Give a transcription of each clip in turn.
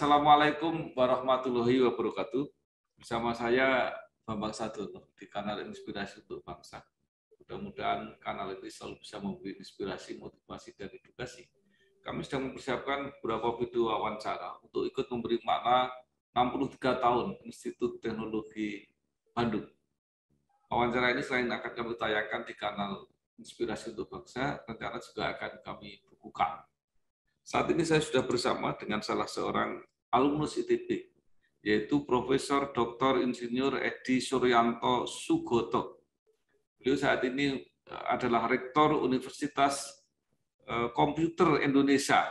Assalamualaikum warahmatullahi wabarakatuh. Bersama saya Bambang Satu di kanal Inspirasi untuk Bangsa. Mudah-mudahan kanal ini selalu bisa memberi inspirasi, motivasi, dan edukasi. Kami sedang mempersiapkan beberapa video wawancara untuk ikut memberi makna 63 tahun Institut Teknologi Bandung. Wawancara ini selain akan kami tayangkan di kanal Inspirasi untuk Bangsa, rencana juga akan kami bukukan saat ini saya sudah bersama dengan salah seorang alumnus ITB, yaitu Profesor Dr. Insinyur Edi Suryanto Sugoto. Beliau saat ini eh, adalah Rektor Universitas eh, Komputer Indonesia,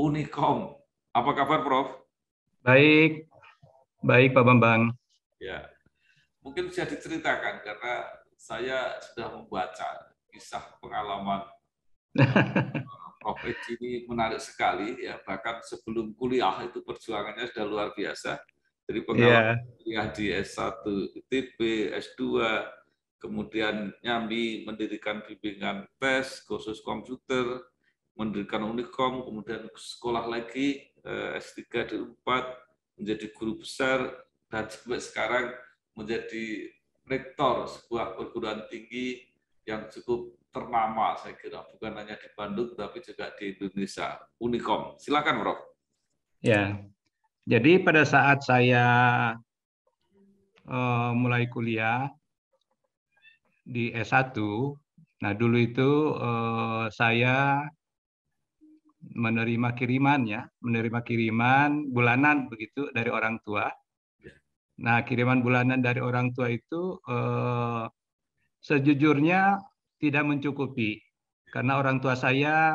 Unicom. Apa kabar, Prof? Baik, baik Pak Bambang. Ya, mungkin bisa diceritakan karena saya sudah membaca kisah pengalaman Prof oh, Edi ini menarik sekali ya bahkan sebelum kuliah itu perjuangannya sudah luar biasa dari iya. pengalaman yeah. kuliah di S1 ITB S2 kemudian nyambi mendirikan bimbingan tes khusus komputer mendirikan Unikom kemudian sekolah lagi eh, S3 di 4 menjadi guru besar dan sampai sekarang menjadi rektor sebuah perguruan tinggi yang cukup ternama saya kira, bukan hanya di Bandung tapi juga di Indonesia, Unicom. Silakan, Prof. Ya. Jadi pada saat saya uh, mulai kuliah di S1, nah dulu itu uh, saya menerima kiriman ya, menerima kiriman bulanan begitu dari orang tua. Ya. Nah, kiriman bulanan dari orang tua itu uh, sejujurnya tidak mencukupi karena orang tua saya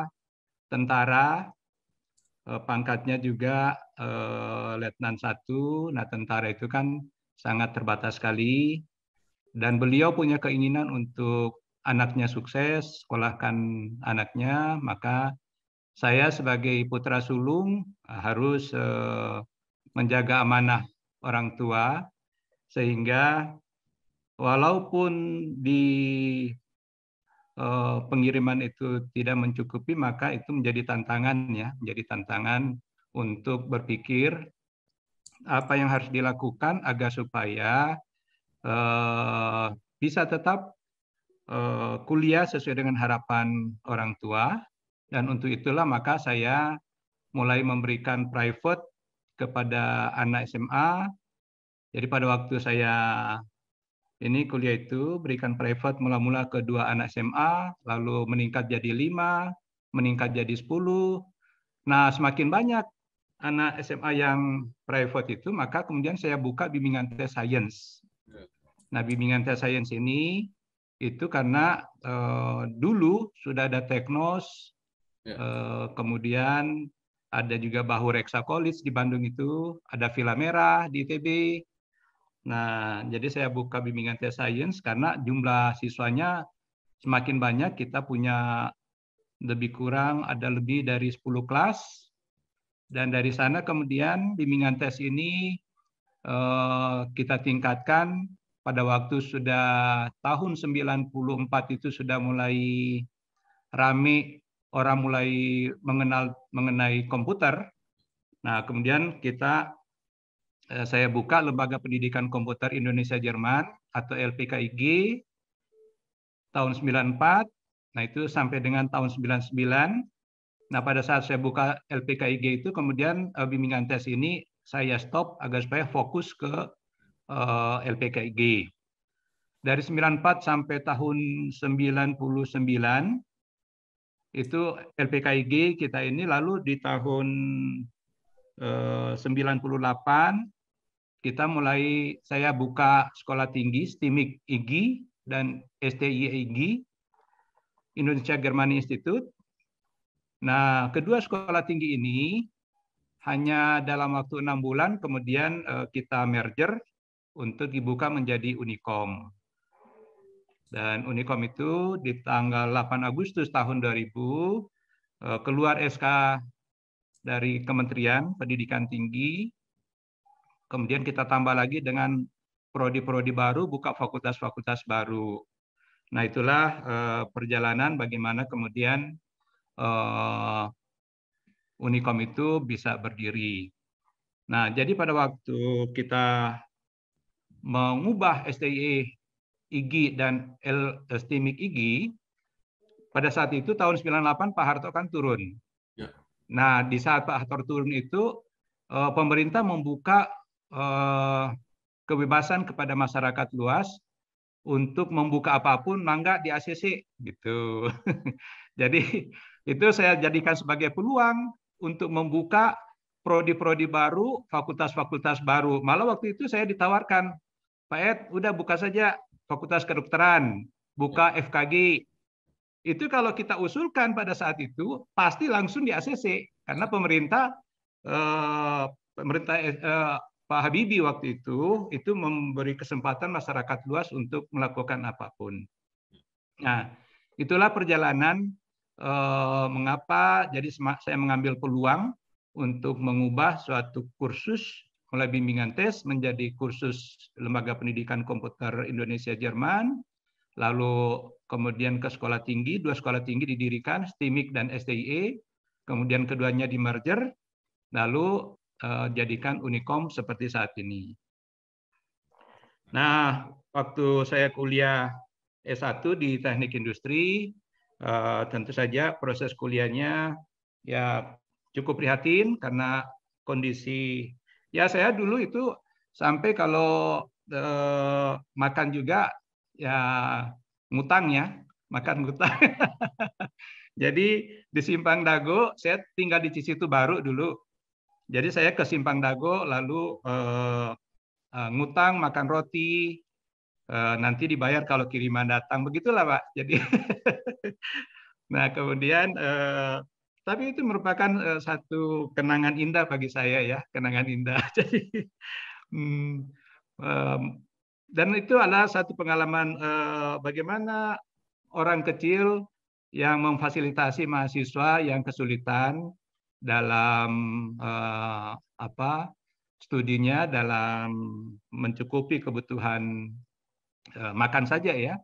tentara eh, pangkatnya juga eh, letnan satu nah tentara itu kan sangat terbatas sekali dan beliau punya keinginan untuk anaknya sukses sekolahkan anaknya maka saya sebagai putra sulung eh, harus menjaga amanah orang tua sehingga walaupun di Eh, pengiriman itu tidak mencukupi maka itu menjadi tantangan ya, menjadi tantangan untuk berpikir apa yang harus dilakukan agar supaya eh, bisa tetap eh, kuliah sesuai dengan harapan orang tua dan untuk itulah maka saya mulai memberikan private kepada anak SMA. Jadi pada waktu saya ini kuliah itu berikan private mula-mula ke dua anak SMA, lalu meningkat jadi lima, meningkat jadi sepuluh. Nah, semakin banyak anak SMA yang private itu, maka kemudian saya buka bimbingan tes science. Nah, bimbingan tes science ini itu karena eh, dulu sudah ada teknos, ya. eh, kemudian ada juga bahu reksa college di Bandung itu, ada Villa Merah di ITB, Nah, jadi saya buka bimbingan tes science karena jumlah siswanya semakin banyak, kita punya lebih kurang ada lebih dari 10 kelas. Dan dari sana kemudian bimbingan tes ini eh, kita tingkatkan pada waktu sudah tahun 94 itu sudah mulai rame orang mulai mengenal mengenai komputer. Nah, kemudian kita Eh, saya buka Lembaga Pendidikan Komputer Indonesia Jerman atau LPKIG tahun 94. Nah, itu sampai dengan tahun 99. Nah, pada saat saya buka LPKIG itu kemudian eh, bimbingan tes ini saya stop agar supaya fokus ke eh, LPKIG. Dari 94 sampai tahun 99 itu LPKIG kita ini lalu di tahun 98 kita mulai saya buka sekolah tinggi STIMIK IGI dan STI IGI e Indonesia Germany Institute. Nah, kedua sekolah tinggi ini hanya dalam waktu enam bulan kemudian eh, kita merger untuk dibuka menjadi Unicom. Dan Unicom itu di tanggal 8 Agustus tahun 2000 eh, keluar SK dari Kementerian Pendidikan Tinggi Kemudian kita tambah lagi dengan prodi-prodi baru, buka fakultas-fakultas baru. Nah, itulah eh, perjalanan bagaimana kemudian Unikom eh, Unicom itu bisa berdiri. Nah, jadi pada waktu kita mengubah STIE IGI dan L, IGI, pada saat itu tahun 98 Pak Harto kan turun. Ya. Nah, di saat Pak Harto turun itu eh, pemerintah membuka eh, kebebasan kepada masyarakat luas untuk membuka apapun mangga di ACC gitu. jadi itu saya jadikan sebagai peluang untuk membuka prodi-prodi baru, fakultas-fakultas baru. Malah waktu itu saya ditawarkan, Pak Ed, udah buka saja fakultas kedokteran, buka ya. FKG. Itu kalau kita usulkan pada saat itu, pasti langsung di ACC. Karena pemerintah eh, pemerintah eh, Pak Habibie waktu itu itu memberi kesempatan masyarakat luas untuk melakukan apapun. Nah, itulah perjalanan eh, mengapa jadi saya mengambil peluang untuk mengubah suatu kursus mulai bimbingan tes menjadi kursus Lembaga Pendidikan Komputer Indonesia Jerman, lalu kemudian ke sekolah tinggi, dua sekolah tinggi didirikan, STIMIK dan STIE, kemudian keduanya di merger, lalu Eh, jadikan Unicom seperti saat ini. Nah, waktu saya kuliah S1 di Teknik Industri, eh, tentu saja proses kuliahnya ya cukup prihatin karena kondisi ya saya dulu itu sampai kalau eh, makan juga ya ngutang ya, makan ngutang. Jadi di Simpang Dago saya tinggal di Cisitu Baru dulu jadi saya ke Simpang Dago lalu uh, ngutang makan roti uh, nanti dibayar kalau kiriman datang begitulah Pak. Jadi nah kemudian eh, tapi itu merupakan satu kenangan indah bagi saya ya, kenangan indah. Jadi eh, dan itu adalah satu pengalaman eh, bagaimana orang kecil yang memfasilitasi mahasiswa yang kesulitan dalam uh, apa studinya dalam mencukupi kebutuhan uh, makan saja ya.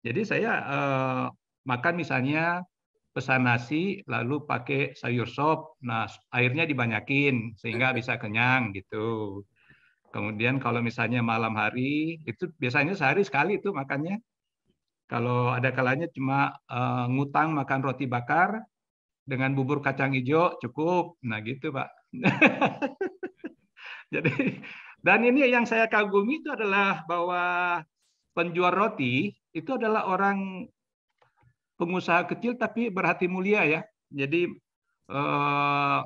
Jadi saya uh, makan misalnya pesan nasi lalu pakai sayur sop. Nah, airnya dibanyakin sehingga bisa kenyang gitu. Kemudian kalau misalnya malam hari itu biasanya sehari sekali itu makannya. Kalau ada kalanya cuma uh, ngutang makan roti bakar, dengan bubur kacang hijau cukup. Nah gitu Pak. Jadi dan ini yang saya kagumi itu adalah bahwa penjual roti itu adalah orang pengusaha kecil tapi berhati mulia ya. Jadi eh,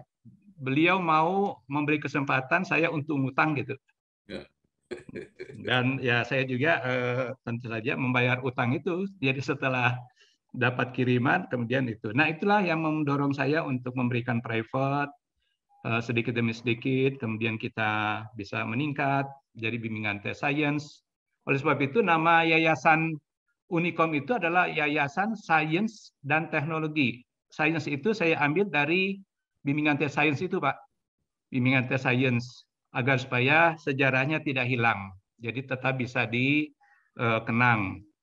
beliau mau memberi kesempatan saya untuk ngutang gitu. Ya. Dan ya saya juga eh, tentu saja membayar utang itu. Jadi setelah dapat kiriman kemudian itu. Nah, itulah yang mendorong saya untuk memberikan private eh, sedikit demi sedikit, kemudian kita bisa meningkat jadi bimbingan tes science. Oleh sebab itu nama yayasan Unicom itu adalah Yayasan Science dan Teknologi. Science itu saya ambil dari bimbingan tes science itu, Pak. Bimbingan tes science agar supaya sejarahnya tidak hilang. Jadi tetap bisa dikenang. Eh,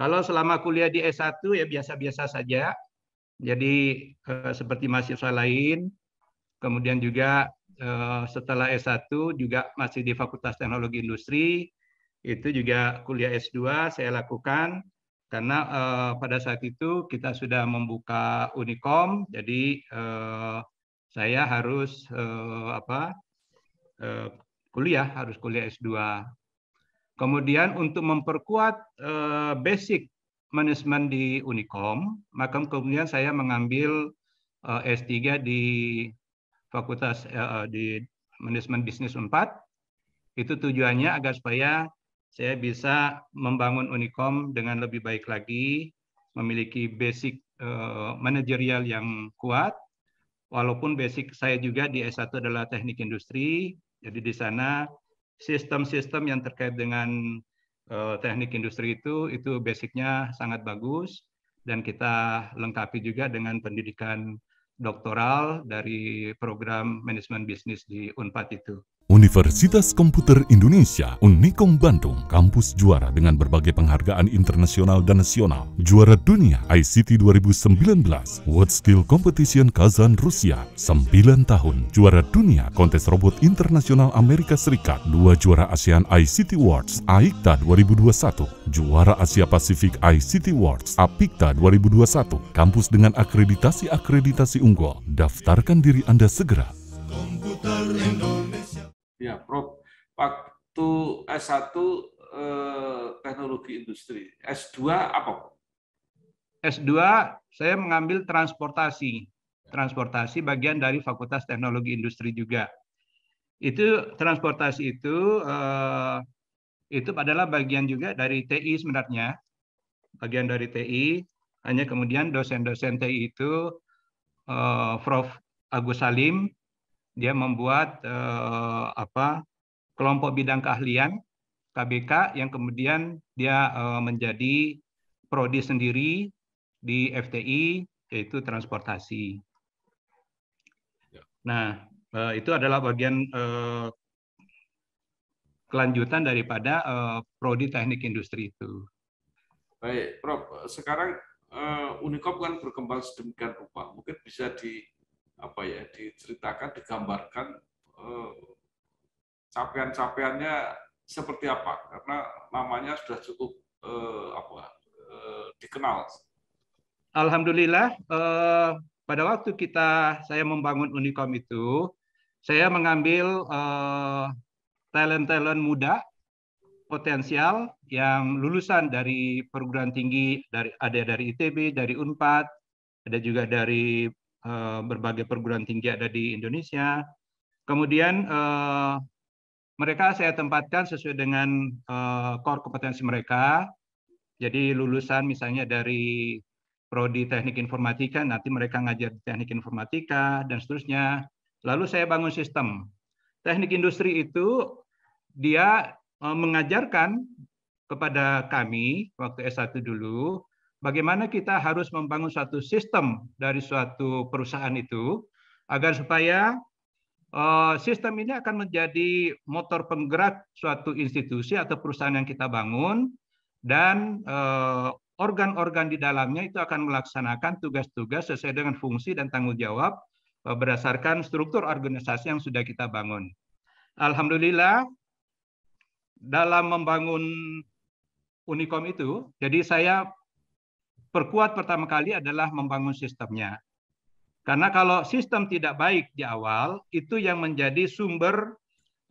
kalau selama kuliah di S1 ya biasa-biasa saja. Jadi eh, seperti mahasiswa lain, kemudian juga eh, setelah S1 juga masih di Fakultas Teknologi Industri, itu juga kuliah S2 saya lakukan karena eh, pada saat itu kita sudah membuka Unicom, jadi eh, saya harus eh, apa? Eh, kuliah harus kuliah S2 Kemudian untuk memperkuat uh, basic manajemen di Unicom, maka kemudian saya mengambil uh, eh, S3 di Fakultas uh, di Manajemen Bisnis 4. Itu tujuannya agar supaya saya bisa membangun Unicom dengan lebih baik lagi, memiliki basic uh, manajerial yang kuat. Walaupun basic saya juga di S1 adalah teknik industri, jadi di sana sistem-sistem yang terkait dengan uh, teknik industri itu itu basicnya sangat bagus dan kita lengkapi juga dengan pendidikan doktoral dari program manajemen bisnis di Unpad itu. Universitas Komputer Indonesia, Unikom Bandung, kampus juara dengan berbagai penghargaan internasional dan nasional. Juara dunia ICT 2019, World Skill Competition Kazan, Rusia, 9 tahun. Juara dunia Kontes Robot Internasional Amerika Serikat, 2 juara ASEAN ICT Awards, AIKTA 2021. Juara Asia Pasifik ICT Awards, APIKTA 2021. Kampus dengan akreditasi-akreditasi unggul. Daftarkan diri Anda segera. Komputer Indonesia. Ya, Prof. Waktu S1 eh, teknologi industri, S2 apa? S2 saya mengambil transportasi. Transportasi bagian dari Fakultas Teknologi Industri juga. Itu transportasi itu eh, itu adalah bagian juga dari TI sebenarnya. Bagian dari TI, hanya kemudian dosen-dosen TI itu eh, Prof. Agus Salim, dia membuat uh, apa kelompok bidang keahlian KBK yang kemudian dia uh, menjadi prodi sendiri di FTI yaitu transportasi. Ya. Nah, eh, itu adalah bagian kelanjutan daripada prodi teknik industri itu. Baik, Prof. Sekarang uh, kan berkembang sedemikian rupa. Mungkin bisa di apa ya diceritakan digambarkan eh, capaian-capaiannya seperti apa karena namanya sudah cukup eh, apa eh, dikenal. Alhamdulillah eh, pada waktu kita saya membangun Unicom itu saya mengambil eh, talent-talent muda potensial yang lulusan dari perguruan tinggi dari ada dari ITB, dari Unpad, ada juga dari Eh, berbagai perguruan tinggi ada di Indonesia. Kemudian eh, mereka saya tempatkan sesuai dengan uh, core kompetensi mereka. Jadi lulusan misalnya dari prodi teknik informatika, nanti mereka ngajar teknik informatika dan seterusnya. Lalu saya bangun sistem. Teknik industri itu dia mengajarkan kepada kami waktu S1 dulu bagaimana kita harus membangun suatu sistem dari suatu perusahaan itu agar supaya eh, sistem ini akan menjadi motor penggerak suatu institusi atau perusahaan yang kita bangun dan eh, organ-organ di dalamnya itu akan melaksanakan tugas-tugas sesuai dengan fungsi dan tanggung jawab eh, berdasarkan struktur organisasi yang sudah kita bangun. Alhamdulillah dalam membangun Unicom itu, jadi saya perkuat pertama kali adalah membangun sistemnya. Karena kalau sistem tidak baik di awal, itu yang menjadi sumber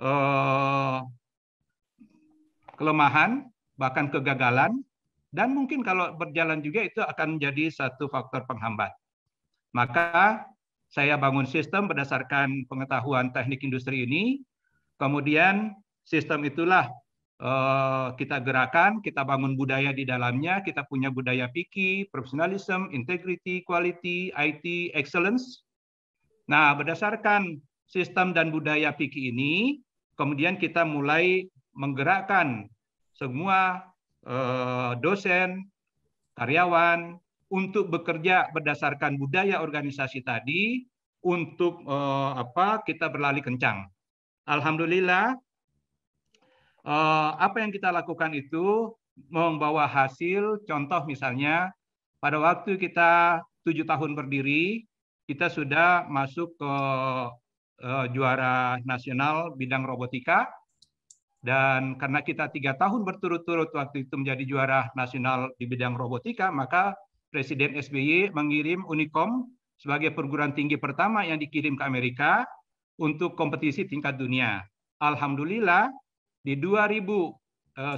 eh, kelemahan, bahkan kegagalan, dan mungkin kalau berjalan juga itu akan menjadi satu faktor penghambat. Maka saya bangun sistem berdasarkan pengetahuan teknik industri ini, kemudian sistem itulah Eh, kita gerakan, kita bangun budaya di dalamnya, kita punya budaya PIKI, profesionalism, integrity, quality, IT, excellence. Nah, berdasarkan sistem dan budaya PIKI ini, kemudian kita mulai menggerakkan semua eh, dosen, karyawan untuk bekerja berdasarkan budaya organisasi tadi untuk eh, apa kita berlari kencang. Alhamdulillah Eh, apa yang kita lakukan itu membawa hasil. Contoh misalnya pada waktu kita tujuh tahun berdiri, kita sudah masuk ke eh, juara nasional bidang robotika dan karena kita tiga tahun berturut-turut waktu itu menjadi juara nasional di bidang robotika, maka Presiden SBY mengirim Unicom sebagai perguruan tinggi pertama yang dikirim ke Amerika untuk kompetisi tingkat dunia. Alhamdulillah, di 2009 eh,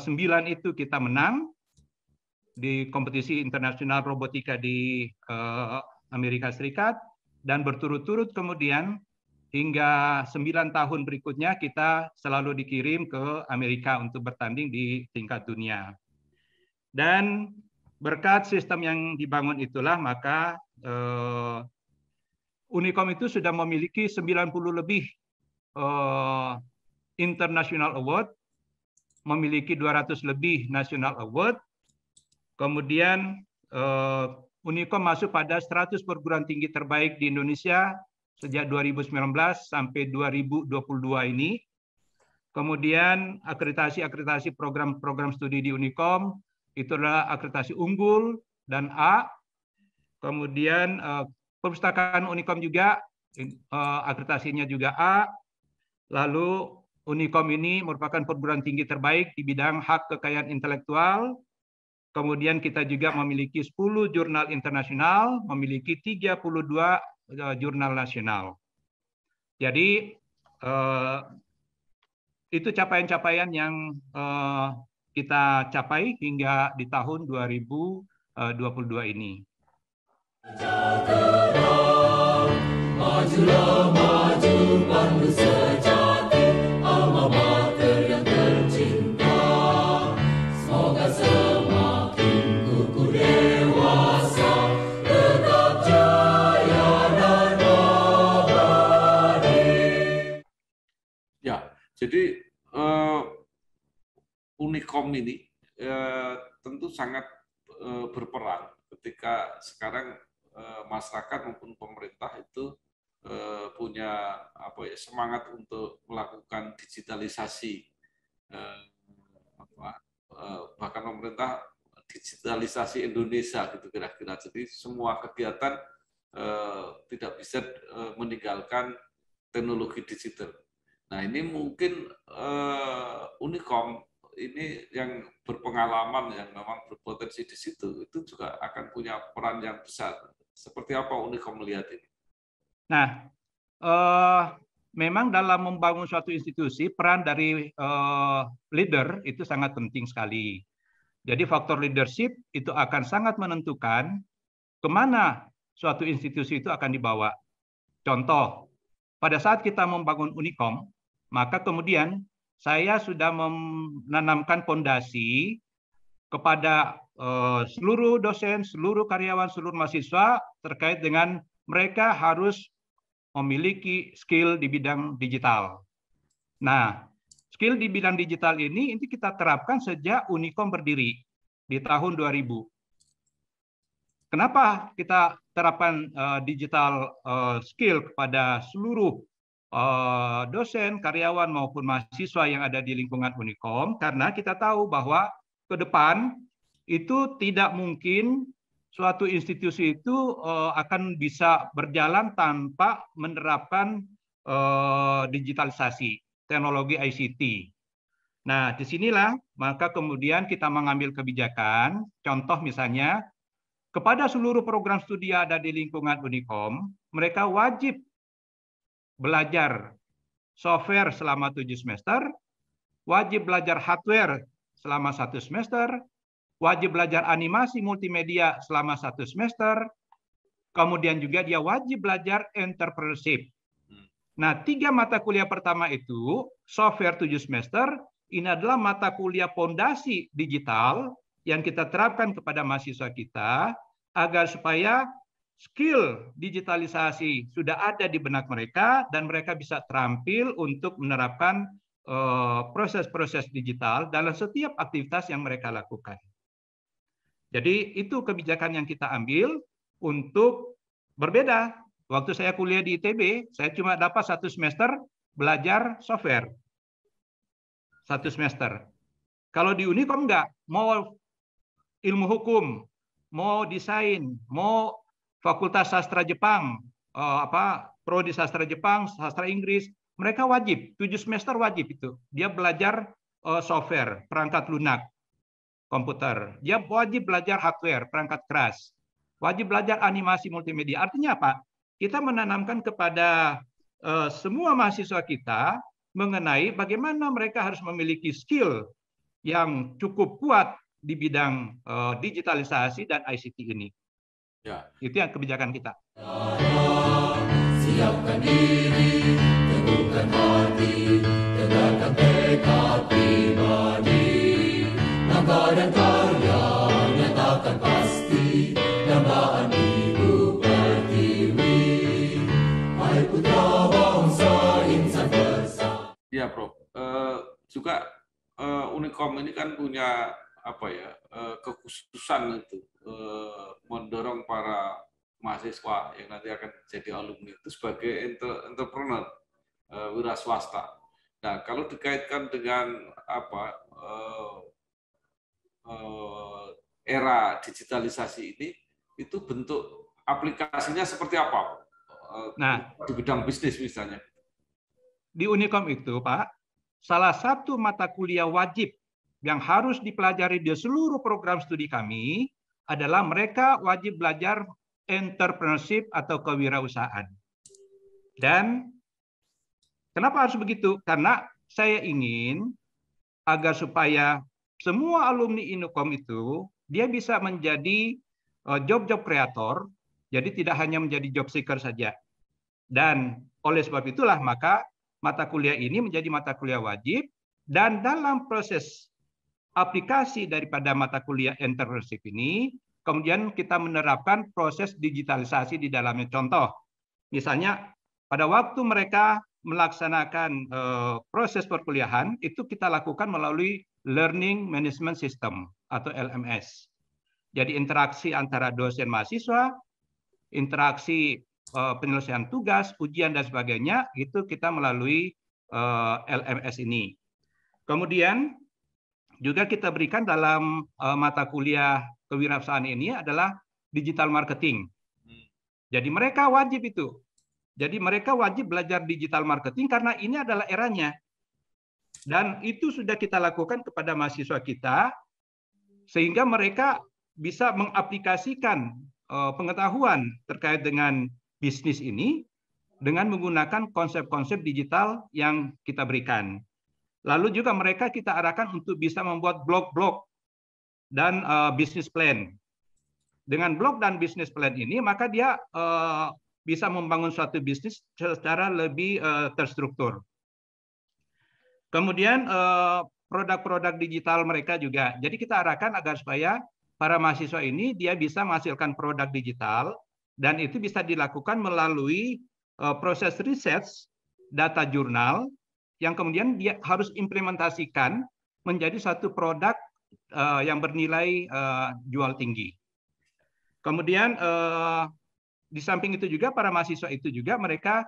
itu kita menang di kompetisi internasional robotika di eh, Amerika Serikat dan berturut-turut kemudian hingga 9 tahun berikutnya kita selalu dikirim ke Amerika untuk bertanding di tingkat dunia. Dan berkat sistem yang dibangun itulah maka eh, Unicom itu sudah memiliki 90 lebih international award, memiliki 200 lebih national award, kemudian uh, Unicom masuk pada 100 perguruan tinggi terbaik di Indonesia sejak 2019 sampai 2022 ini. Kemudian akreditasi-akreditasi program-program studi di Unicom itu adalah akreditasi unggul dan A. Kemudian eh, perpustakaan Unicom juga eh, akreditasinya juga A. Lalu Unicom ini merupakan perguruan tinggi terbaik di bidang hak kekayaan intelektual. Kemudian kita juga memiliki 10 jurnal internasional, memiliki 32 eh, jurnal nasional. Jadi eh, itu capaian-capaian yang eh, kita capai hingga di tahun 2022 ini. Jaga, majulah, maju, pandu Jadi uh, Unicom ini uh, tentu sangat uh, berperan ketika sekarang uh, masyarakat maupun pemerintah itu uh, punya apa ya semangat untuk melakukan digitalisasi uh, uh, bahkan pemerintah digitalisasi Indonesia gitu kira-kira. Jadi semua kegiatan uh, tidak bisa uh, meninggalkan teknologi digital. Nah ini mungkin uh, Unicom ini yang berpengalaman yang memang berpotensi di situ itu juga akan punya peran yang besar. Seperti apa Unicom melihat ini? Nah, uh, memang dalam membangun suatu institusi peran dari uh, leader itu sangat penting sekali. Jadi faktor leadership itu akan sangat menentukan kemana suatu institusi itu akan dibawa. Contoh, pada saat kita membangun Unicom, maka kemudian saya sudah menanamkan fondasi kepada uh, seluruh dosen, seluruh karyawan, seluruh mahasiswa terkait dengan mereka harus memiliki skill di bidang digital. Nah, skill di bidang digital ini ini kita terapkan sejak Unicom berdiri di tahun 2000. Kenapa kita terapkan uh, digital uh, skill kepada seluruh Eh, dosen, karyawan maupun mahasiswa yang ada di lingkungan Unikom karena kita tahu bahwa ke depan itu tidak mungkin suatu institusi itu eh, akan bisa berjalan tanpa menerapkan eh, digitalisasi teknologi ICT. Nah, disinilah maka kemudian kita mengambil kebijakan, contoh misalnya kepada seluruh program studi yang ada di lingkungan Unikom, mereka wajib belajar software selama tujuh semester, wajib belajar hardware selama satu semester, wajib belajar animasi multimedia selama satu semester, kemudian juga dia wajib belajar entrepreneurship. Hmm. Nah, tiga mata kuliah pertama itu, software tujuh semester, ini adalah mata kuliah pondasi digital yang kita terapkan kepada mahasiswa kita agar supaya skill digitalisasi sudah ada di benak mereka dan mereka bisa terampil untuk menerapkan eh, proses-proses uh, digital dalam setiap aktivitas yang mereka lakukan. Jadi itu kebijakan yang kita ambil untuk berbeda. Waktu saya kuliah di ITB, saya cuma dapat satu semester belajar software. Satu semester. Kalau di Unicom enggak, mau ilmu hukum, mau desain, mau Fakultas Sastra Jepang, eh, apa prodi sastra Jepang, sastra Inggris, mereka wajib tujuh semester wajib itu. Dia belajar eh, software, perangkat lunak, komputer. Dia wajib belajar hardware, perangkat keras. Wajib belajar animasi multimedia. Artinya apa? Kita menanamkan kepada eh, semua mahasiswa kita mengenai bagaimana mereka harus memiliki skill yang cukup kuat di bidang digitalisasi dan ICT ini. Ya. Itu yang kebijakan kita. Siapkan diri, teguhkan hati, tegakkan tekad pribadi. Langkah dan karya nyatakan pasti, nambahan ibu pertiwi. Hai putra bangsa insan bersama. Ya, Prof. Uh, eh, juga uh, Unicom ini kan punya apa ya uh, kekhususan itu Eh, mendorong para mahasiswa yang nanti akan jadi alumni itu sebagai entrepreneur eh, wira swasta. Nah, kalau dikaitkan dengan apa eh, era digitalisasi ini, itu bentuk aplikasinya seperti apa? Nah, di bidang bisnis misalnya. Di Unicom itu, Pak, salah satu mata kuliah wajib yang harus dipelajari di seluruh program studi kami adalah mereka wajib belajar entrepreneurship atau kewirausahaan. Dan kenapa harus begitu? Karena saya ingin agar supaya semua alumni Inukom itu dia bisa menjadi eh, job-job kreator, jadi tidak hanya menjadi job seeker saja. Dan oleh sebab itulah maka mata kuliah ini menjadi mata kuliah wajib dan dalam proses aplikasi daripada mata kuliah entrepreneurship ini, kemudian kita menerapkan proses digitalisasi di dalamnya. Contoh, misalnya pada waktu mereka melaksanakan uh, proses perkuliahan, itu kita lakukan melalui Learning Management System atau LMS. Jadi interaksi antara dosen mahasiswa, interaksi uh, penyelesaian tugas, ujian dan sebagainya, itu kita melalui uh, eh, LMS ini. Kemudian juga kita berikan dalam uh, mata kuliah kewirausahaan ini adalah digital marketing. Hmm. Jadi mereka wajib itu. Jadi mereka wajib belajar digital marketing karena ini adalah eranya. Dan itu sudah kita lakukan kepada mahasiswa kita sehingga mereka bisa mengaplikasikan eh, pengetahuan terkait dengan bisnis ini dengan menggunakan konsep-konsep digital yang kita berikan. Lalu juga mereka kita arahkan untuk bisa membuat blok-blok dan uh, eh, bisnis plan. Dengan blok dan bisnis plan ini, maka dia uh, bisa membangun suatu bisnis secara lebih uh, terstruktur. Kemudian produk produk-produk digital mereka juga. Jadi kita arahkan agar supaya para mahasiswa ini dia bisa menghasilkan produk digital dan itu bisa dilakukan melalui uh, proses riset data jurnal yang kemudian dia harus implementasikan menjadi satu produk uh, yang bernilai uh, jual tinggi. Kemudian uh, di samping itu juga para mahasiswa itu juga mereka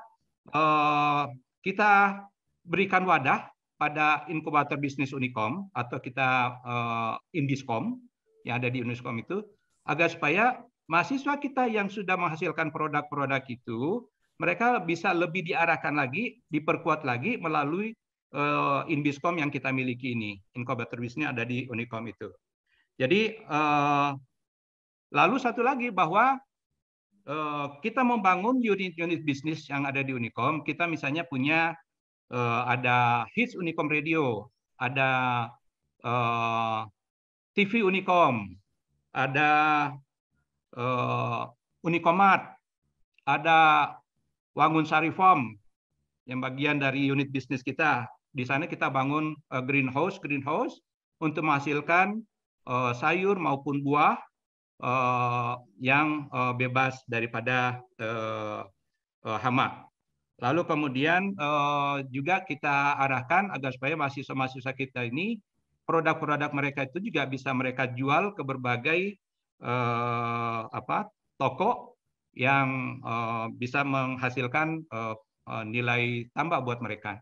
uh, kita berikan wadah pada inkubator bisnis Unicom atau kita uh, Indiscom yang ada di Unicom itu agar supaya mahasiswa kita yang sudah menghasilkan produk-produk itu mereka bisa lebih diarahkan lagi, diperkuat lagi melalui uh, Inbiscom yang kita miliki ini. Incubator bisnisnya ada di Unicom itu. Jadi uh, lalu satu lagi bahwa uh, kita membangun unit-unit bisnis yang ada di Unicom, kita misalnya punya uh, ada Hits Unicom Radio, ada uh, TV Unicom, ada uh, Unicomat, ada Wangun Sari Farm yang bagian dari unit bisnis kita. Di sana kita bangun uh, greenhouse, greenhouse untuk menghasilkan uh, sayur maupun buah uh, yang uh, bebas daripada uh, uh, hama. Lalu kemudian uh, juga kita arahkan agar supaya mahasiswa-mahasiswa kita ini produk-produk mereka itu juga bisa mereka jual ke berbagai uh, apa toko yang uh, bisa menghasilkan uh, uh, nilai tambah buat mereka.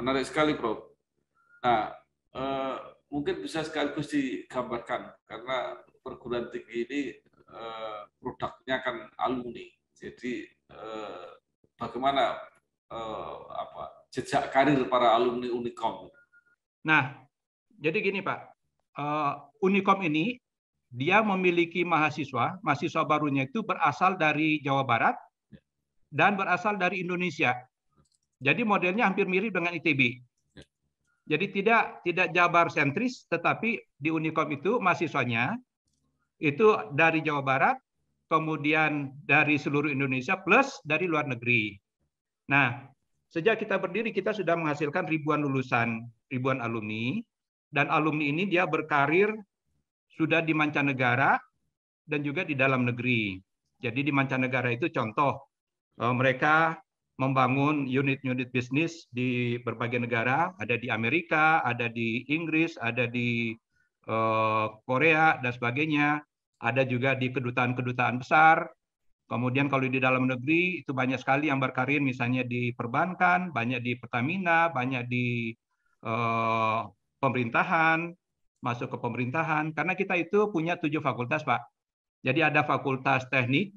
Menarik sekali, Prof. Nah, eh, mungkin bisa sekaligus digambarkan karena perguruan tinggi ini eh, produknya kan alumni. Jadi eh, bagaimana eh, apa jejak karir para alumni Unicom? Nah, jadi gini Pak, Unicom ini dia memiliki mahasiswa, mahasiswa barunya itu berasal dari Jawa Barat ya. dan berasal dari Indonesia. Jadi modelnya hampir mirip dengan ITB. Jadi tidak tidak Jabar sentris, tetapi di Unikom itu mahasiswanya itu dari Jawa Barat, kemudian dari seluruh Indonesia plus dari luar negeri. Nah, sejak kita berdiri kita sudah menghasilkan ribuan lulusan, ribuan alumni dan alumni ini dia berkarir sudah di mancanegara dan juga di dalam negeri. Jadi di mancanegara itu contoh eh, mereka membangun unit-unit bisnis di berbagai negara, ada di Amerika, ada di Inggris, ada di eh, Korea dan sebagainya, ada juga di kedutaan-kedutaan besar. Kemudian kalau di dalam negeri itu banyak sekali yang berkarir misalnya di perbankan, banyak di Pertamina, banyak di eh, pemerintahan, masuk ke pemerintahan karena kita itu punya tujuh fakultas, Pak. Jadi ada fakultas teknik,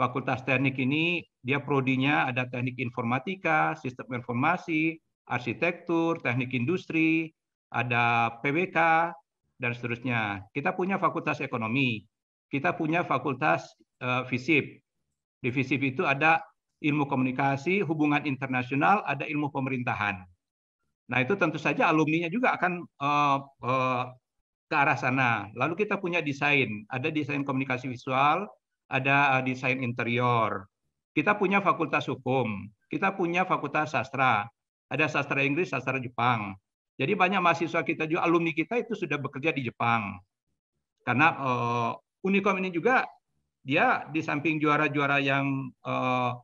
Fakultas Teknik ini dia prodinya ada teknik informatika, sistem informasi, arsitektur, teknik industri, ada PWK dan seterusnya. Kita punya Fakultas Ekonomi, kita punya Fakultas uh, eh, FISIP. Di FISIP itu ada ilmu komunikasi, hubungan internasional, ada ilmu pemerintahan. Nah, itu tentu saja alumninya juga akan uh, uh, ke arah sana. Lalu kita punya desain, ada desain komunikasi visual, ada eh, desain interior, kita punya fakultas hukum, kita punya fakultas sastra, ada sastra Inggris, sastra Jepang. Jadi banyak mahasiswa kita juga alumni kita itu sudah bekerja di Jepang. Karena uh, Unicom ini juga dia di samping juara-juara yang uh,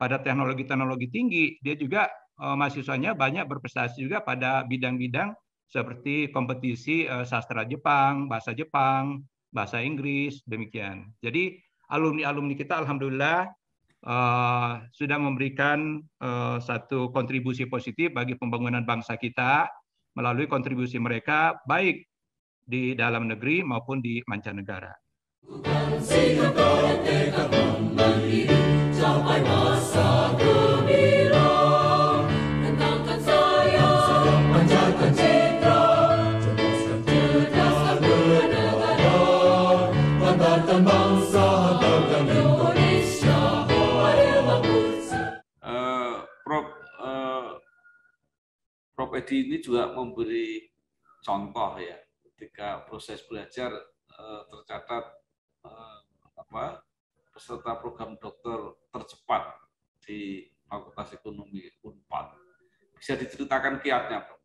pada teknologi-teknologi tinggi, dia juga uh, mahasiswanya banyak berprestasi juga pada bidang-bidang seperti kompetisi uh, sastra Jepang, bahasa Jepang, bahasa Inggris, demikian. Jadi alumni-alumni kita alhamdulillah uh, sudah memberikan uh, satu kontribusi positif bagi pembangunan bangsa kita melalui kontribusi mereka baik di dalam negeri maupun di mancanegara. Prof. Edi ini juga memberi contoh ya ketika proses belajar eh, tercatat eh, apa peserta program dokter tercepat di Fakultas Ekonomi Unpad. Bisa diceritakan kiatnya, Prof.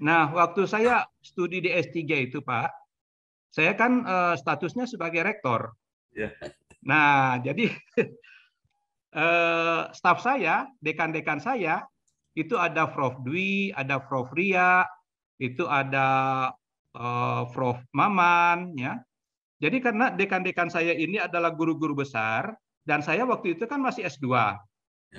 Nah, waktu saya studi di S3 itu, Pak, saya kan eh, statusnya sebagai rektor. Ya. Nah, jadi eh, staf saya, dekan-dekan saya itu ada Prof Dwi, ada Prof Ria, itu ada uh, Prof Maman ya. Jadi karena dekan-dekan saya ini adalah guru-guru besar dan saya waktu itu kan masih S2. Ya.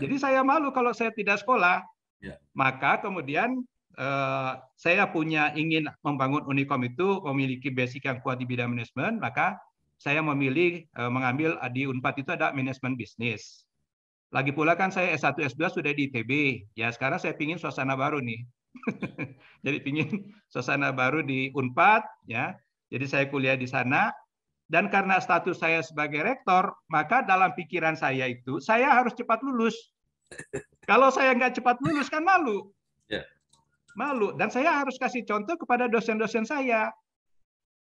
Jadi saya malu kalau saya tidak sekolah. Ya. Maka kemudian uh, saya punya ingin membangun Unicom itu memiliki basic yang kuat di bidang manajemen, maka saya memilih uh, mengambil di Unpad itu ada manajemen bisnis. Lagi pula kan saya S1, S2 sudah di ITB. Ya sekarang saya pingin suasana baru nih. Jadi pingin suasana baru di Unpad, ya. Jadi saya kuliah di sana. Dan karena status saya sebagai rektor, maka dalam pikiran saya itu saya harus cepat lulus. Kalau saya nggak cepat lulus kan malu, ya. malu. Dan saya harus kasih contoh kepada dosen-dosen saya.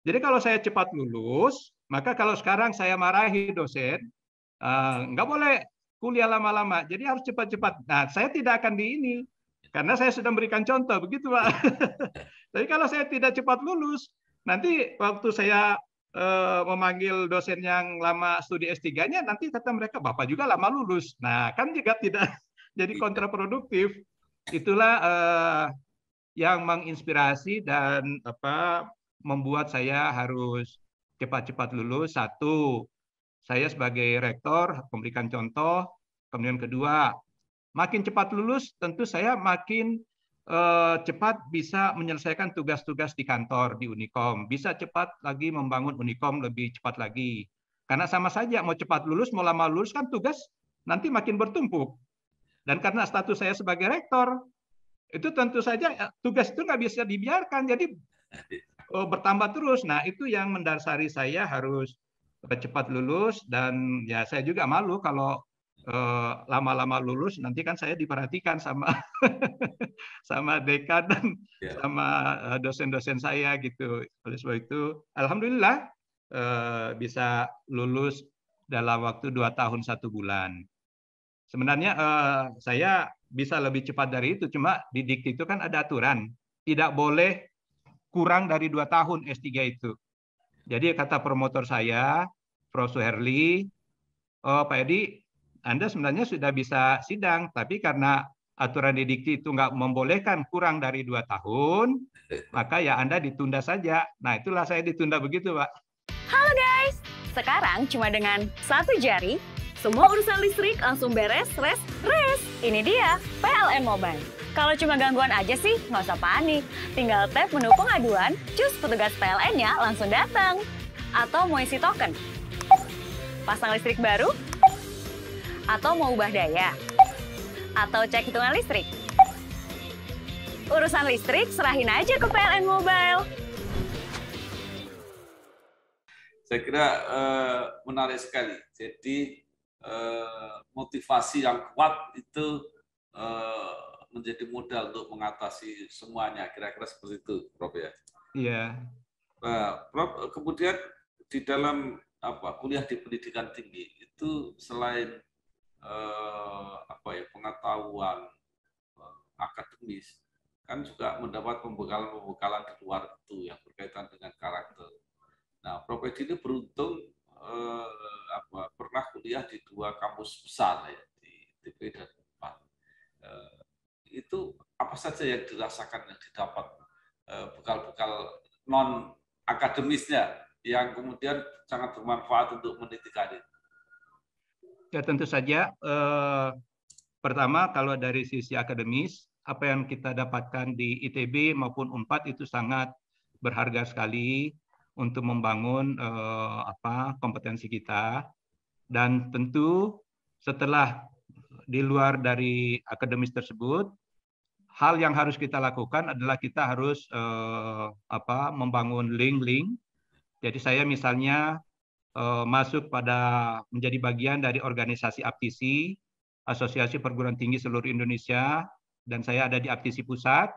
Jadi kalau saya cepat lulus, maka kalau sekarang saya marahi dosen, eh, nggak boleh kuliah lama-lama. Jadi harus cepat-cepat. Nah, saya tidak akan di ini karena saya sudah memberikan contoh begitu, Pak. Tapi kalau saya tidak cepat lulus, nanti waktu saya eh, memanggil dosen yang lama studi S3-nya nanti kata mereka Bapak juga lama lulus. Nah, kan juga tidak jadi kontraproduktif. Itulah eh, yang menginspirasi dan apa membuat saya harus cepat-cepat lulus satu saya sebagai rektor memberikan contoh. Kemudian kedua, makin cepat lulus, tentu saya makin eh, cepat bisa menyelesaikan tugas-tugas di kantor di Unicom. Bisa cepat lagi membangun Unicom lebih cepat lagi. Karena sama saja mau cepat lulus, mau lama lulus kan tugas nanti makin bertumpuk. Dan karena status saya sebagai rektor, itu tentu saja eh, tugas itu nggak bisa dibiarkan. Jadi oh, bertambah terus. Nah itu yang mendasari saya harus cepat lulus dan ya saya juga malu kalau eh, lama-lama uh, lulus nanti kan saya diperhatikan sama sama dekan dan yeah. sama eh, dosen-dosen saya gitu oleh sebab itu alhamdulillah uh, bisa lulus dalam waktu dua tahun satu bulan sebenarnya uh, saya bisa lebih cepat dari itu cuma didik itu kan ada aturan tidak boleh kurang dari dua tahun S3 itu jadi kata promotor saya Prof. Suherli, oh, Pak Edi, Anda sebenarnya sudah bisa sidang, tapi karena aturan didikti itu nggak membolehkan kurang dari dua tahun, maka ya Anda ditunda saja. Nah itulah saya ditunda begitu, Pak. Halo guys, sekarang cuma dengan satu jari, semua urusan listrik langsung beres, res, res. Ini dia PLN Mobile. Kalau cuma gangguan aja sih, nggak usah panik. Tinggal tap menu pengaduan, cus petugas PLN-nya langsung datang. Atau mau isi token, Pasang listrik baru? Atau mau ubah daya? Atau cek hitungan listrik? Urusan listrik serahin aja ke PLN Mobile. Saya kira uh, menarik sekali. Jadi uh, motivasi yang kuat itu uh, menjadi modal untuk mengatasi semuanya. Kira-kira seperti itu, Prof. Ya. Iya. Nah, Prof, kemudian di dalam apa kuliah di pendidikan tinggi itu selain eh, apa ya pengetahuan eh, akademis kan juga mendapat pembekalan-pembekalan di luar itu yang berkaitan dengan karakter. Nah, Profesi ini beruntung eh, apa, pernah kuliah di dua kampus besar ya di TP dan UPAN. Eh, itu apa saja yang dirasakan yang didapat eh, bekal-bekal non akademisnya yang kemudian sangat bermanfaat untuk menitikkan itu? Ya tentu saja eh, pertama kalau dari sisi akademis apa yang kita dapatkan di ITB maupun Unpad itu sangat berharga sekali untuk membangun eh, apa kompetensi kita dan tentu setelah di luar dari akademis tersebut hal yang harus kita lakukan adalah kita harus eh, apa membangun link-link jadi saya misalnya uh, masuk pada menjadi bagian dari organisasi APTC, Asosiasi Perguruan Tinggi Seluruh Indonesia, dan saya ada di APTC Pusat.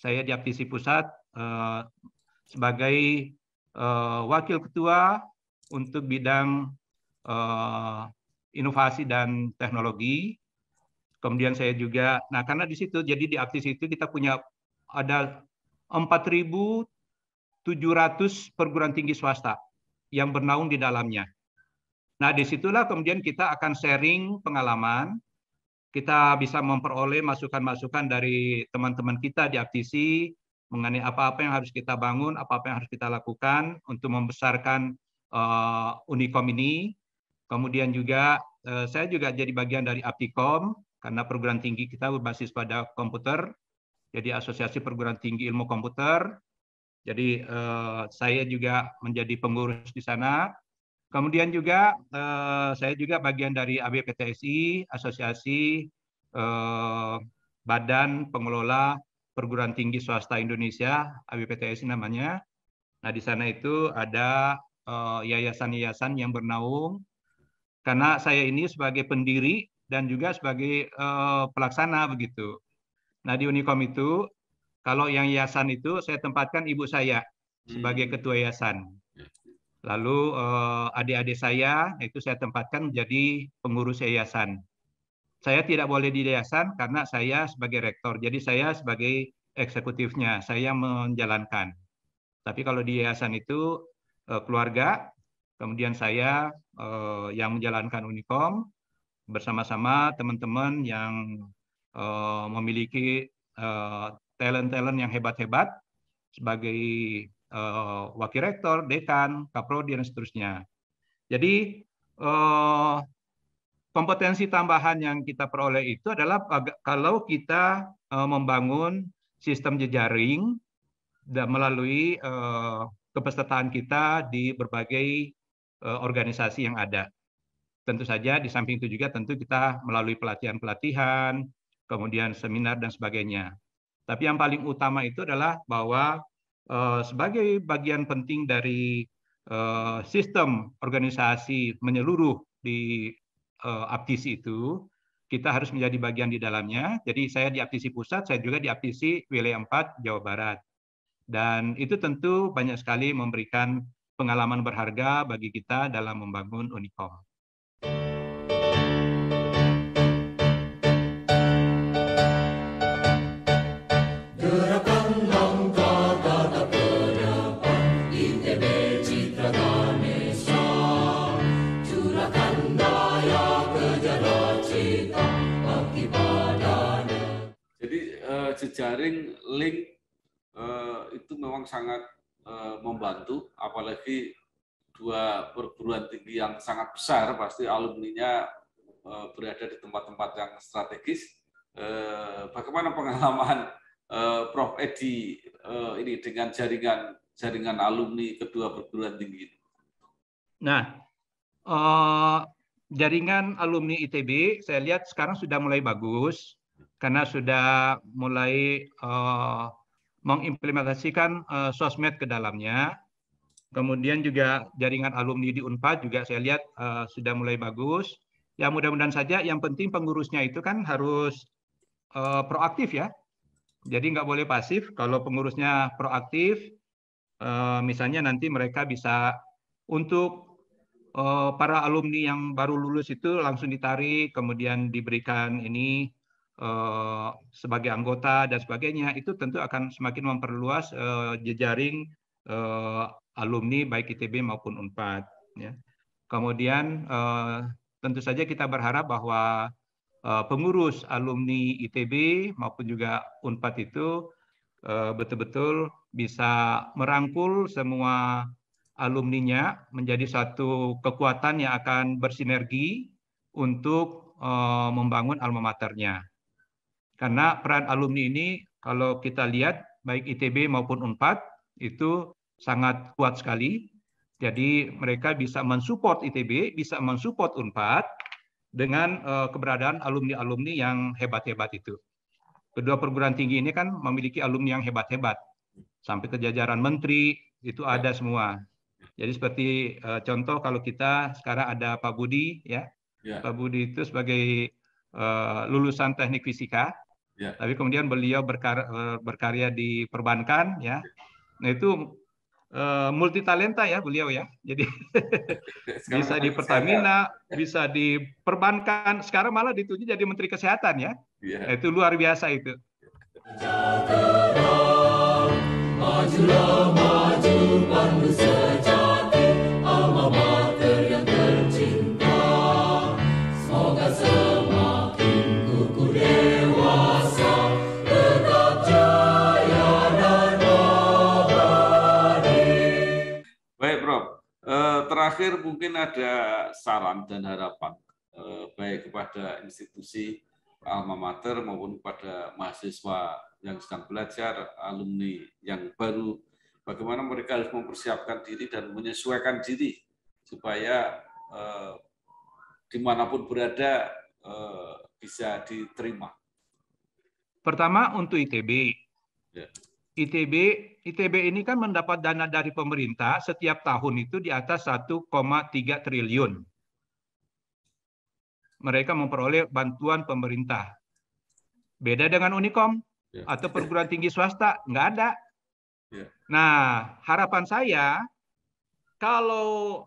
Saya di APTC Pusat uh, sebagai uh, Wakil Ketua untuk bidang uh, inovasi dan teknologi. Kemudian saya juga, nah karena di situ, jadi di APTC itu kita punya ada 4.000 700 perguruan tinggi swasta yang bernaung di dalamnya. Nah, disitulah kemudian kita akan sharing pengalaman, kita bisa memperoleh masukan-masukan dari teman-teman kita di FTC mengenai apa-apa yang harus kita bangun, apa-apa yang harus kita lakukan untuk membesarkan uh, Unicom ini. Kemudian juga uh, saya juga jadi bagian dari APTICOM, karena perguruan tinggi kita berbasis pada komputer, jadi Asosiasi Perguruan Tinggi Ilmu Komputer. Jadi eh, saya juga menjadi pengurus di sana. Kemudian juga eh, saya juga bagian dari ABPTSI, Asosiasi eh, Badan Pengelola Perguruan Tinggi Swasta Indonesia, ABPTSI namanya. Nah di sana itu ada eh, yayasan-yayasan yang bernaung. Karena saya ini sebagai pendiri dan juga sebagai eh, pelaksana begitu. Nah di Unicom itu kalau yang yayasan itu saya tempatkan ibu saya sebagai hmm. ketua yayasan. Ya. Lalu eh, adik-adik saya itu saya tempatkan menjadi pengurus yayasan. Saya tidak boleh di yayasan karena saya sebagai rektor. Jadi saya sebagai eksekutifnya, saya menjalankan. Tapi kalau di yayasan itu eh, keluarga, kemudian saya eh, yang menjalankan Unicom bersama-sama teman-teman yang memiliki talent-talent yang hebat-hebat sebagai uh, wakil rektor, dekan, kaprodi dan seterusnya. Jadi uh, kompetensi tambahan yang kita peroleh itu adalah kalau kita uh, membangun sistem jejaring dan melalui uh, kepesertaan kita di berbagai uh, organisasi yang ada. Tentu saja di samping itu juga tentu kita melalui pelatihan-pelatihan, kemudian seminar dan sebagainya. Tapi yang paling utama itu adalah bahwa eh, sebagai bagian penting dari eh, sistem organisasi menyeluruh di eh, Aptisi itu, kita harus menjadi bagian di dalamnya. Jadi saya di Aptisi Pusat, saya juga di Aptisi Wilayah 4 Jawa Barat. Dan itu tentu banyak sekali memberikan pengalaman berharga bagi kita dalam membangun Unicom. jaring link uh, itu memang sangat uh, membantu, apalagi dua perguruan tinggi yang sangat besar, pasti alumninya uh, berada di tempat-tempat yang strategis. Uh, bagaimana pengalaman uh, Prof. Edi uh, ini dengan jaringan jaringan alumni kedua perguruan tinggi Nah, uh, jaringan alumni ITB saya lihat sekarang sudah mulai bagus karena sudah mulai uh, mengimplementasikan uh, sosmed ke dalamnya. Kemudian juga jaringan alumni di Unpad juga saya lihat uh, sudah mulai bagus. Ya mudah-mudahan saja. Yang penting pengurusnya itu kan harus uh, proaktif ya. Jadi nggak boleh pasif. Kalau pengurusnya proaktif, uh, misalnya nanti mereka bisa untuk uh, para alumni yang baru lulus itu langsung ditarik, kemudian diberikan ini Eh, sebagai anggota dan sebagainya itu tentu akan semakin memperluas eh, jejaring eh, alumni baik ITB maupun Unpad. Ya. Kemudian tentu saja kita berharap bahwa pengurus alumni ITB maupun juga Unpad itu betul-betul bisa merangkul semua alumninya menjadi satu kekuatan yang akan bersinergi untuk membangun alma maternya karena peran alumni ini kalau kita lihat baik ITB maupun UNPAD itu sangat kuat sekali. Jadi mereka bisa mensupport ITB, bisa mensupport UNPAD dengan eh, keberadaan alumni-alumni yang hebat-hebat itu. Kedua perguruan tinggi ini kan memiliki alumni yang hebat-hebat. Sampai ke jajaran menteri itu ada semua. Jadi seperti eh, contoh kalau kita sekarang ada Pak Budi ya. ya. Pak Budi itu sebagai eh, lulusan teknik fisika Ya. Tapi kemudian beliau berkar eh, berkarya di perbankan ya. Nah itu uh, eh, multi talenta ya beliau ya. Jadi bisa kan di Pertamina, saya. bisa di perbankan, sekarang malah dituju jadi menteri kesehatan ya. ya. Nah, itu luar biasa itu. mungkin ada saran dan harapan eh, baik kepada institusi alma mater maupun kepada mahasiswa yang sedang belajar, alumni yang baru, bagaimana mereka harus mempersiapkan diri dan menyesuaikan diri supaya eh, dimanapun berada eh, bisa diterima. Pertama untuk ITB. Ya. ITB ITB ini kan mendapat dana dari pemerintah setiap tahun itu di atas 1,3 triliun. Mereka memperoleh bantuan pemerintah. Beda dengan Unikom yeah. atau perguruan tinggi swasta, nggak ada. Yeah. Nah, harapan saya kalau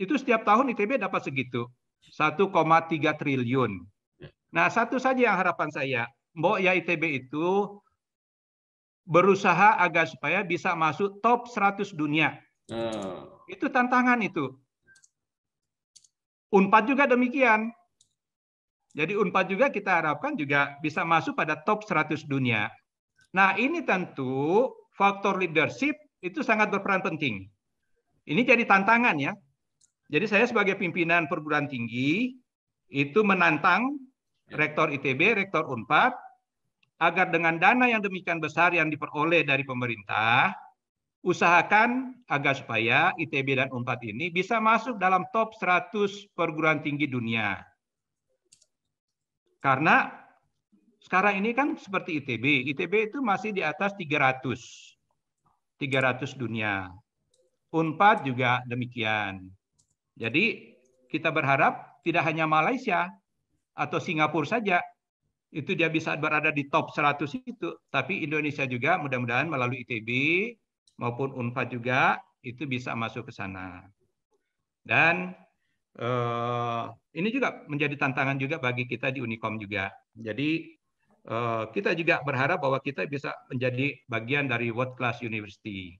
itu setiap tahun ITB dapat segitu, 1,3 triliun. Ya. Nah, satu saja yang harapan saya, Mbok ya ITB itu berusaha agar supaya bisa masuk top 100 dunia. Oh. Itu tantangan itu. Unpad juga demikian. Jadi Unpad juga kita harapkan juga bisa masuk pada top 100 dunia. Nah, ini tentu faktor leadership itu sangat berperan penting. Ini jadi tantangan ya. Jadi saya sebagai pimpinan perguruan tinggi itu menantang ya. rektor ITB, rektor Unpad agar dengan dana yang demikian besar yang diperoleh dari pemerintah, usahakan agar supaya ITB dan UNPAD ini bisa masuk dalam top 100 perguruan tinggi dunia. Karena sekarang ini kan seperti ITB, ITB itu masih di atas 300. 300 dunia. UNPAD juga demikian. Jadi kita berharap tidak hanya Malaysia atau Singapura saja itu dia bisa berada di top 100 itu. Tapi Indonesia juga mudah-mudahan melalui ITB maupun UNPAD juga itu bisa masuk ke sana. Dan eh, ini juga menjadi tantangan juga bagi kita di Unicom juga. Jadi eh, kita juga berharap bahwa kita bisa menjadi bagian dari world class university.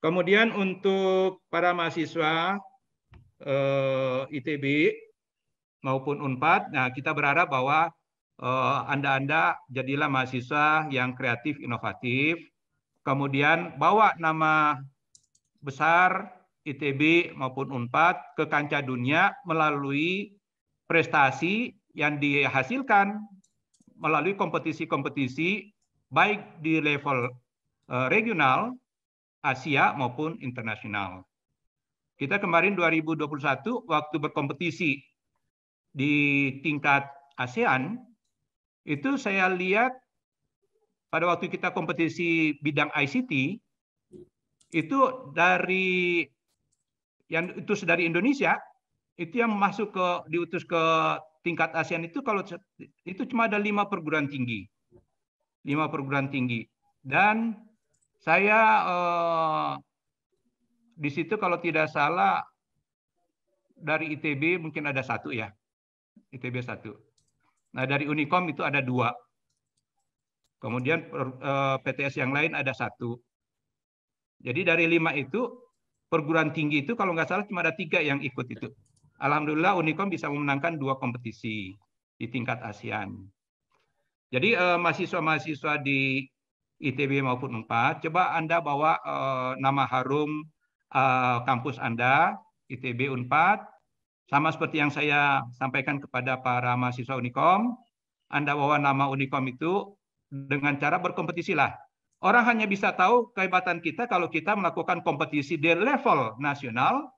Kemudian untuk para mahasiswa eh, ITB maupun UNPAD, nah kita berharap bahwa Eh, anda-anda jadilah mahasiswa yang kreatif, inovatif. Kemudian bawa nama besar ITB maupun UNPAD ke kancah dunia melalui prestasi yang dihasilkan melalui kompetisi-kompetisi baik di level eh, regional, Asia maupun internasional. Kita kemarin 2021 waktu berkompetisi di tingkat ASEAN itu saya lihat pada waktu kita kompetisi bidang ICT, itu dari yang itu dari Indonesia, itu yang masuk ke diutus ke tingkat ASEAN itu kalau itu cuma ada lima perguruan tinggi, lima perguruan tinggi. Dan saya eh, di situ kalau tidak salah dari ITB mungkin ada satu ya, ITB satu. Nah, dari Unicom itu ada dua. Kemudian PTS eh, yang lain ada satu. Jadi dari lima itu, perguruan tinggi itu kalau nggak salah cuma ada tiga yang ikut itu. Alhamdulillah Unicom bisa memenangkan dua kompetisi di tingkat ASEAN. Jadi eh, mahasiswa-mahasiswa di ITB maupun UNPAD, coba Anda bawa eh, nama harum kampus Anda, ITB UNPAD, sama seperti yang saya sampaikan kepada para mahasiswa Unikom, Anda bawa nama Unikom itu dengan cara berkompetisi lah. Orang hanya bisa tahu kehebatan kita kalau kita melakukan kompetisi di level nasional,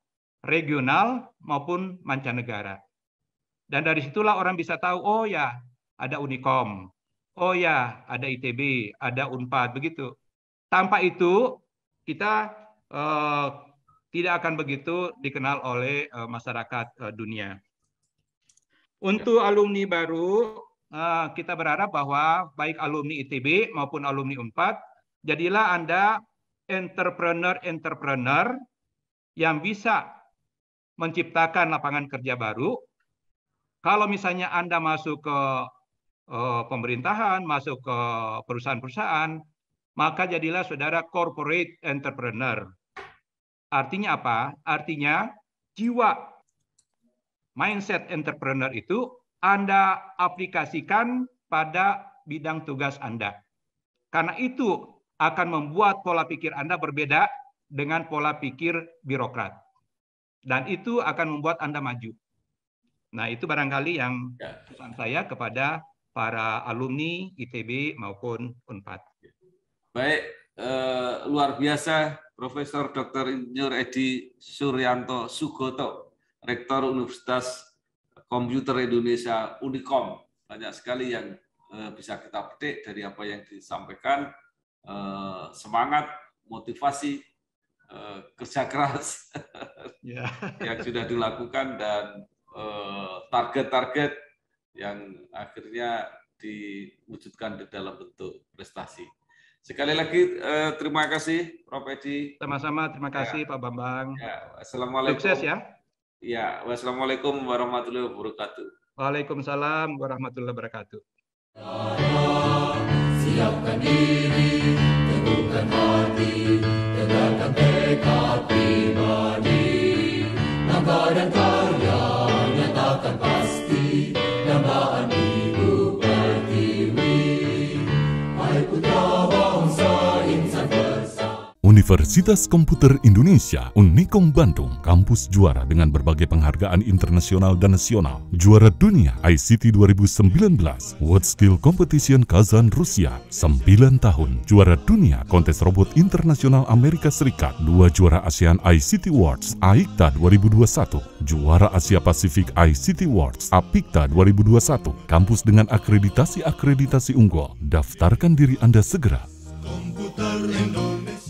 regional, maupun mancanegara. Dan dari situlah orang bisa tahu, oh ya, ada Unikom, oh ya, ada ITB, ada UNPAD, begitu. Tanpa itu, kita eh, tidak akan begitu dikenal oleh uh, masyarakat uh, dunia. Iya. Untuk alumni baru, uh, kita berharap bahwa baik alumni ITB maupun alumni UNPAD, jadilah Anda entrepreneur-entrepreneur yang bisa menciptakan lapangan kerja baru. Kalau misalnya Anda masuk ke uh, pemerintahan, masuk ke perusahaan-perusahaan, maka jadilah saudara corporate entrepreneur Artinya apa? Artinya jiwa mindset entrepreneur itu Anda aplikasikan pada bidang tugas Anda. Karena itu akan membuat pola pikir Anda berbeda dengan pola pikir birokrat. Dan itu akan membuat Anda maju. Nah, itu barangkali yang ya. pesan saya kepada para alumni ITB maupun UNPAD. Baik, eh, luar biasa Profesor Dr. Injur Edi Suryanto Sugoto, Rektor Universitas Komputer Indonesia Unikom. Banyak sekali yang eh, bisa kita petik dari apa yang disampaikan. Eh, semangat, motivasi, eh, kerja keras yeah. yang sudah dilakukan dan eh, target-target yang akhirnya diwujudkan di dalam bentuk prestasi. Sekali lagi eh, terima kasih Prof Edi. Sama-sama terima ya. kasih ya. Pak Bambang. Ya, assalamualaikum. Sukses ya. Ya, wassalamualaikum warahmatullahi wabarakatuh. Waalaikumsalam warahmatullahi wabarakatuh. Siapkan diri, teguhkan hati, tegakkan tekad pribadi, langkah dan Universitas Komputer Indonesia, Unikom Bandung, kampus juara dengan berbagai penghargaan internasional dan nasional. Juara dunia ICT 2019, World Skill Competition Kazan, Rusia, 9 tahun. Juara dunia Kontes Robot Internasional Amerika Serikat, dua juara ASEAN ICT Awards, AIKTA 2021, juara Asia Pasifik ICT Awards, APIKTA 2021, kampus dengan akreditasi-akreditasi unggul. Daftarkan diri Anda segera. Komputer Indonesia.